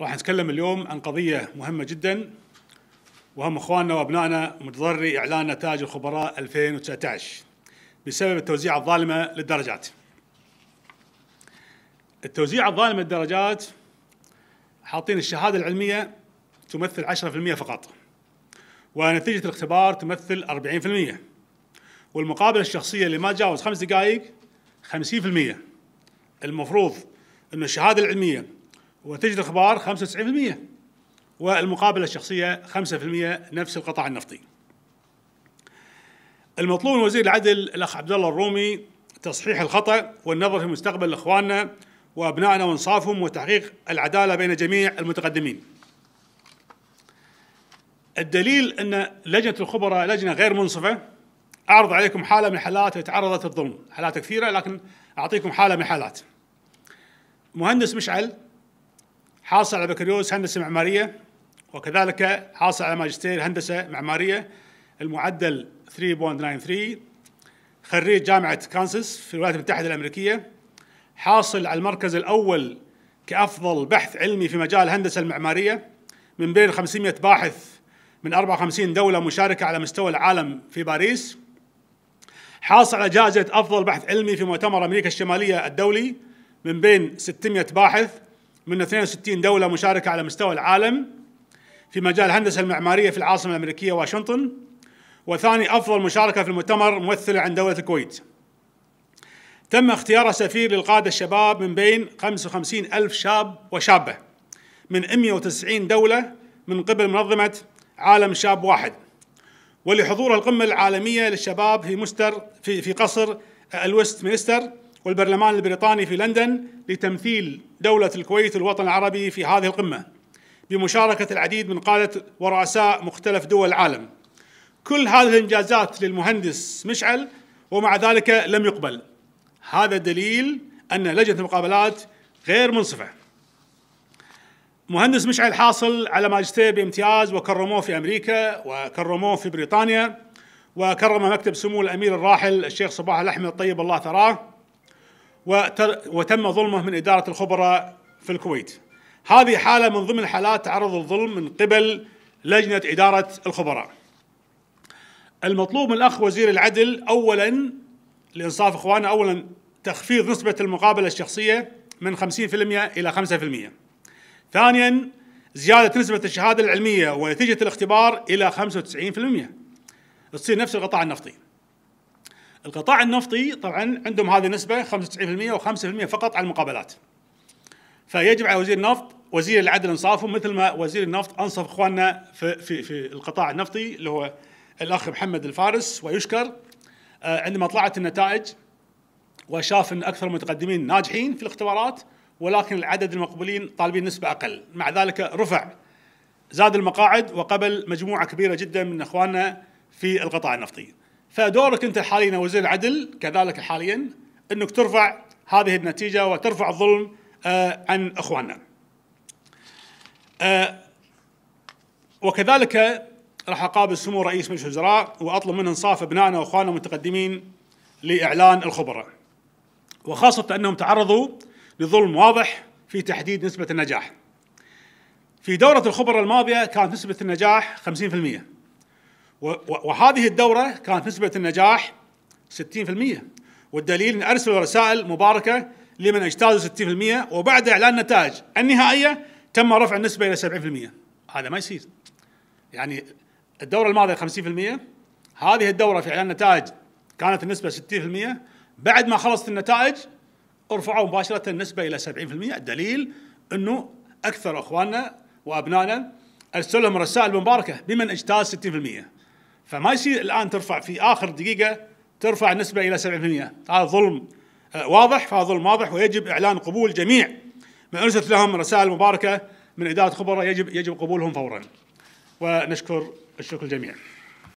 راح نتكلم اليوم عن قضية مهمة جدا وهم اخواننا وابنائنا متضرري اعلان نتائج الخبراء 2019 بسبب التوزيع الظالمة للدرجات. التوزيع الظالم للدرجات حاطين الشهادة العلمية تمثل 10% فقط ونتيجة الاختبار تمثل 40% والمقابلة الشخصية اللي ما تجاوز خمس دقائق 50% المفروض أن الشهادة العلمية وتجد الخبار 95% والمقابلة الشخصية 5% نفس القطاع النفطي المطلوب من وزير العدل الأخ عبد الله الرومي تصحيح الخطأ والنظر في مستقبل إخواننا وأبنائنا وإنصافهم وتحقيق العدالة بين جميع المتقدمين الدليل أن لجنة الخبراء لجنة غير منصفة أعرض عليكم حالة من حالات تعرضت للظلم حالات كثيرة لكن أعطيكم حالة من حالات مهندس مشعل حاصل على بكالوريوس هندسه معماريه وكذلك حاصل على ماجستير هندسه معماريه المعدل 3.93 خريج جامعه كانساس في الولايات المتحده الامريكيه حاصل على المركز الاول كافضل بحث علمي في مجال الهندسه المعماريه من بين 500 باحث من 54 دوله مشاركه على مستوى العالم في باريس حاصل على جائزه افضل بحث علمي في مؤتمر امريكا الشماليه الدولي من بين 600 باحث من 62 دولة مشاركة على مستوى العالم في مجال الهندسة المعمارية في العاصمة الأمريكية واشنطن وثاني أفضل مشاركة في المؤتمر ممثلة عن دولة الكويت تم اختيار سفير للقادة الشباب من بين 55 ألف شاب وشابة من 190 دولة من قبل منظمة عالم شاب واحد ولحضور القمة العالمية للشباب في مستر في في قصر الويست مينستر والبرلمان البريطاني في لندن لتمثيل دولة الكويت الوطن العربي في هذه القمة بمشاركة العديد من قادة ورؤساء مختلف دول العالم كل هذه الإنجازات للمهندس مشعل ومع ذلك لم يقبل هذا دليل أن لجنة المقابلات غير منصفة مهندس مشعل حاصل على ماجستير بامتياز وكرموه في أمريكا وكرموه في بريطانيا وكرم مكتب سمو الأمير الراحل الشيخ صباح الأحمد طيب الله ثراه وتم ظلمه من إدارة الخبراء في الكويت هذه حالة من ضمن حالات تعرض الظلم من قبل لجنة إدارة الخبراء المطلوب من الأخ وزير العدل أولا لإنصاف إخواننا أولا تخفيض نسبة المقابلة الشخصية من 50% إلى 5% ثانيا زيادة نسبة الشهادة العلمية ونتيجة الاختبار إلى 95% تصير نفس القطاع النفطي القطاع النفطي طبعا عندهم هذه النسبه 95% و5% فقط على المقابلات فيجب على وزير النفط وزير العدل انصافه مثل ما وزير النفط انصف اخواننا في في في القطاع النفطي اللي هو الاخ محمد الفارس ويشكر آه، عندما طلعت النتائج وشاف ان اكثر المتقدمين ناجحين في الاختبارات ولكن العدد المقبولين طالبين نسبه اقل، مع ذلك رفع زاد المقاعد وقبل مجموعه كبيره جدا من اخواننا في القطاع النفطي. فدورك انت حاليا وزير العدل كذلك حاليا انك ترفع هذه النتيجه وترفع الظلم آه، عن اخواننا. آه، وكذلك راح اقابل سمو رئيس مجلس الوزراء واطلب منه انصاف ابنائنا واخواننا المتقدمين لاعلان الخبراء. وخاصه انهم تعرضوا لظلم واضح في تحديد نسبه النجاح. في دوره الخبراء الماضيه كانت نسبه النجاح 50%. وهذه الدورة كانت نسبة النجاح 60% والدليل أن أرسل رسائل مباركة لمن اجتازوا 60% وبعد إعلان النتائج النهائية تم رفع النسبة إلى 70% هذا ما يصير يعني الدورة الماضية 50% هذه الدورة في إعلان النتائج كانت النسبة 60% بعد ما خلصت النتائج ارفعوا مباشرة النسبة إلى 70% الدليل أنه أكثر أخواننا وأبنائنا أرسلهم رسائل مباركة بمن اجتاز 60% فما يصير الان ترفع في اخر دقيقه ترفع النسبه الى 70% هذا ظلم آه، واضح فهذا ظلم واضح ويجب اعلان قبول جميع من ارسلت لهم رسائل مباركه من اداره خبراء يجب يجب قبولهم فورا ونشكر الشكر الجميع